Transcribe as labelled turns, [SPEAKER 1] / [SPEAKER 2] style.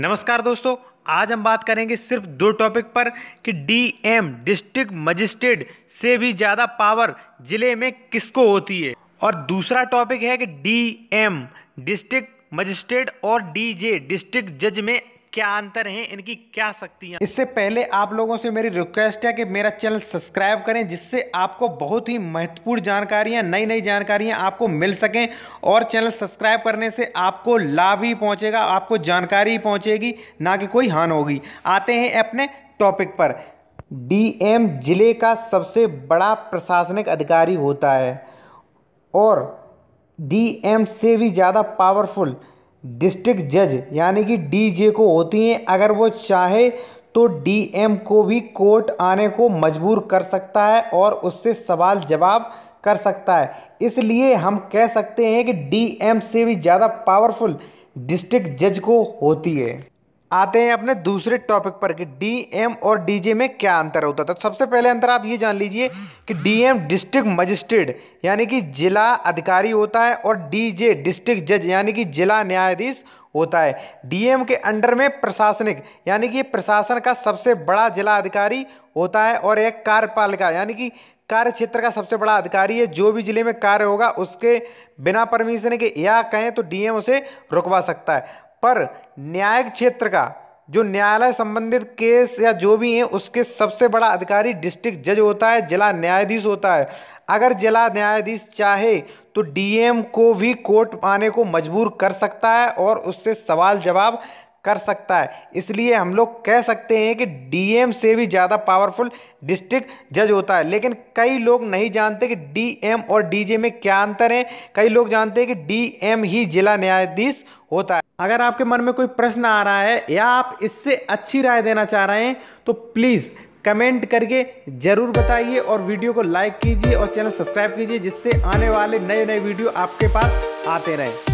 [SPEAKER 1] नमस्कार दोस्तों आज हम बात करेंगे सिर्फ दो टॉपिक पर कि डीएम डिस्ट्रिक्ट मजिस्ट्रेट से भी ज़्यादा पावर जिले में किसको होती है और दूसरा टॉपिक है कि डीएम डिस्ट्रिक्ट मजिस्ट्रेट और डीजे डिस्ट्रिक्ट जज में क्या अंतर हैं इनकी क्या शक्तियाँ इससे पहले आप लोगों से मेरी रिक्वेस्ट है कि मेरा चैनल सब्सक्राइब करें जिससे आपको बहुत ही महत्वपूर्ण जानकारियाँ नई नई जानकारियाँ आपको मिल सकें और चैनल सब्सक्राइब करने से आपको लाभ ही पहुँचेगा आपको जानकारी पहुँचेगी ना कि कोई हान होगी आते हैं अपने टॉपिक पर डीएम जिले का सबसे बड़ा प्रशासनिक अधिकारी होता है और डीएम से भी ज़्यादा पावरफुल डिस्ट्रिक्ट जज यानी कि डीजे को होती हैं अगर वो चाहे तो डीएम को भी कोर्ट आने को मजबूर कर सकता है और उससे सवाल जवाब कर सकता है इसलिए हम कह सकते हैं कि डीएम से भी ज़्यादा पावरफुल डिस्ट्रिक्ट जज को होती है आते हैं अपने दूसरे टॉपिक पर कि डीएम और डीजे में क्या अंतर होता था तो सबसे पहले अंतर आप ये जान लीजिए कि डीएम डिस्ट्रिक्ट मजिस्ट्रेट यानी कि जिला अधिकारी होता है और डीजे डिस्ट्रिक्ट जज यानी कि जिला न्यायाधीश होता है डीएम के अंडर में प्रशासनिक यानी कि प्रशासन का सबसे बड़ा जिला अधिकारी होता है और एक कार्यपालिका यानी कि कार्य क्षेत्र का सबसे बड़ा अधिकारी है जो भी जिले में कार्य होगा उसके बिना परमिशन के या कहें तो डीएम उसे रुकवा सकता है पर न्यायिक क्षेत्र का जो न्यायालय संबंधित केस या जो भी है उसके सबसे बड़ा अधिकारी डिस्ट्रिक्ट जज होता है जिला न्यायाधीश होता है अगर जिला न्यायाधीश चाहे तो डीएम को भी कोर्ट आने को मजबूर कर सकता है और उससे सवाल जवाब कर सकता है इसलिए हम लोग कह सकते हैं कि डीएम से भी ज़्यादा पावरफुल डिस्ट्रिक्ट जज होता है लेकिन कई लोग नहीं जानते कि डीएम और डीजे में क्या अंतर है कई लोग जानते हैं कि डीएम ही जिला न्यायाधीश होता है अगर आपके मन में कोई प्रश्न आ रहा है या आप इससे अच्छी राय देना चाह रहे हैं तो प्लीज़ कमेंट करके ज़रूर बताइए और वीडियो को लाइक कीजिए और चैनल सब्सक्राइब कीजिए जिससे आने वाले नए नए वीडियो आपके पास आते रहें